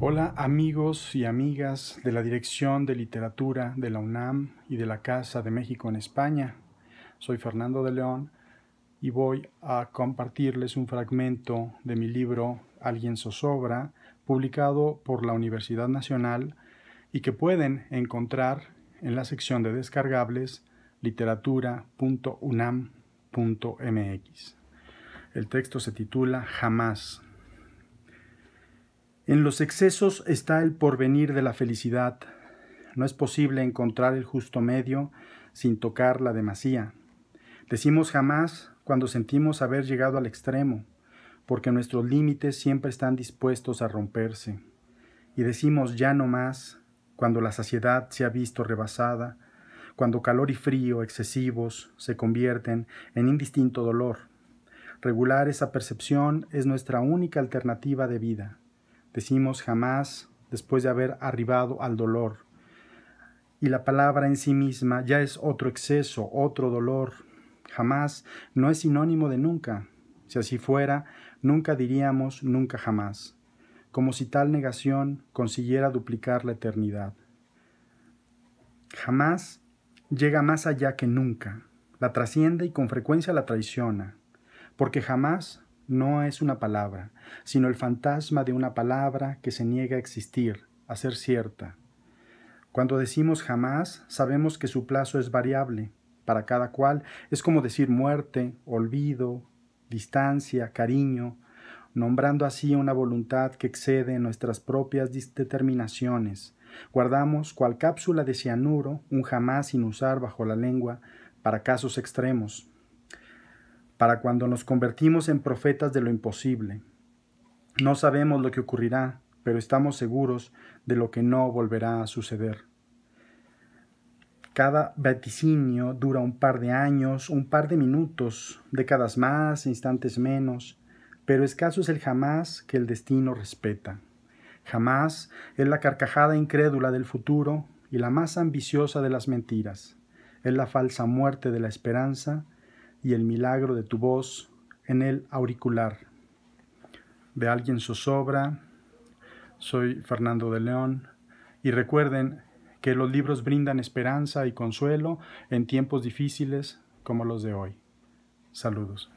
Hola amigos y amigas de la Dirección de Literatura de la UNAM y de la Casa de México en España. Soy Fernando de León y voy a compartirles un fragmento de mi libro Alguien zozobra, publicado por la Universidad Nacional y que pueden encontrar en la sección de descargables literatura.unam.mx. El texto se titula Jamás en los excesos está el porvenir de la felicidad. No es posible encontrar el justo medio sin tocar la demasía. Decimos jamás cuando sentimos haber llegado al extremo, porque nuestros límites siempre están dispuestos a romperse. Y decimos ya no más cuando la saciedad se ha visto rebasada, cuando calor y frío excesivos se convierten en indistinto dolor. Regular esa percepción es nuestra única alternativa de vida. Decimos jamás después de haber arribado al dolor. Y la palabra en sí misma ya es otro exceso, otro dolor. Jamás no es sinónimo de nunca. Si así fuera, nunca diríamos nunca jamás, como si tal negación consiguiera duplicar la eternidad. Jamás llega más allá que nunca, la trasciende y con frecuencia la traiciona, porque jamás no es una palabra, sino el fantasma de una palabra que se niega a existir, a ser cierta. Cuando decimos jamás, sabemos que su plazo es variable. Para cada cual es como decir muerte, olvido, distancia, cariño, nombrando así una voluntad que excede nuestras propias determinaciones. Guardamos, cual cápsula de cianuro, un jamás sin usar bajo la lengua para casos extremos para cuando nos convertimos en profetas de lo imposible. No sabemos lo que ocurrirá, pero estamos seguros de lo que no volverá a suceder. Cada vaticinio dura un par de años, un par de minutos, décadas más, instantes menos, pero escaso es el jamás que el destino respeta. Jamás es la carcajada incrédula del futuro y la más ambiciosa de las mentiras. Es la falsa muerte de la esperanza y el milagro de tu voz en el auricular. De alguien zozobra, soy Fernando de León, y recuerden que los libros brindan esperanza y consuelo en tiempos difíciles como los de hoy. Saludos.